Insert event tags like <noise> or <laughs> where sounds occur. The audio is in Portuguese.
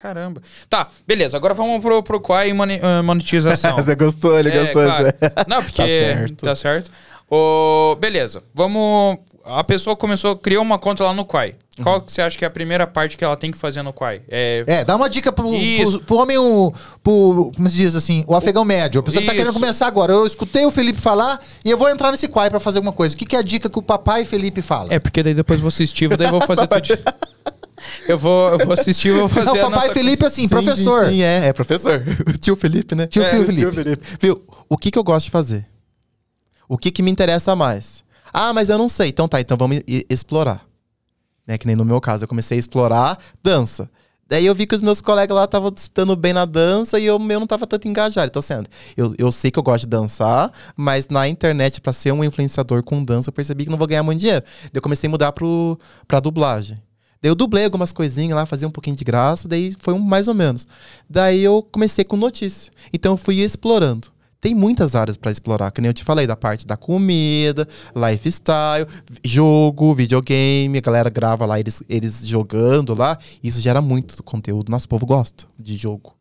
Caramba. Tá, beleza. Agora vamos pro, pro Quai e eh, monetização. <laughs> você gostou, ele é, gostou. Claro. Não, tá porque tá certo. Tá certo. Oh, beleza. Vamos. A pessoa começou, criou uma conta lá no Quai. Uhum. Qual que você acha que é a primeira parte que ela tem que fazer no Quai? É, é dá uma dica pro, pro, pro, homem, o, pro, como se diz assim, o afegão o... médio. A pessoa que tá querendo começar agora. Eu escutei o Felipe falar e eu vou entrar nesse Quai para fazer alguma coisa. O que, que é a dica que o papai Felipe fala? É, porque daí depois vou assistir, daí vou fazer tudo. <laughs> Eu vou, eu vou assistir, vou fazer. Não, papai nossa... Felipe é assim, sim, professor. Sim, sim, é, é professor. <laughs> Tio Felipe, né? Tio, é, Felipe. tio Felipe. Viu? O que, que eu gosto de fazer? O que, que me interessa mais? Ah, mas eu não sei. Então tá, então vamos explorar. Né? Que nem no meu caso, eu comecei a explorar dança. Daí eu vi que os meus colegas lá estavam estando bem na dança e eu, meu não estava tanto engajado. Então, sendo, assim, eu, eu sei que eu gosto de dançar, mas na internet, para ser um influenciador com dança, eu percebi que não vou ganhar muito dinheiro. Daí eu comecei a mudar pro, pra dublagem. Daí eu dublei algumas coisinhas lá, fazia um pouquinho de graça, daí foi um mais ou menos. Daí eu comecei com notícia. Então eu fui explorando. Tem muitas áreas para explorar, que nem eu te falei, da parte da comida, lifestyle, jogo, videogame, a galera grava lá eles, eles jogando lá. Isso gera muito conteúdo, nosso povo gosta de jogo.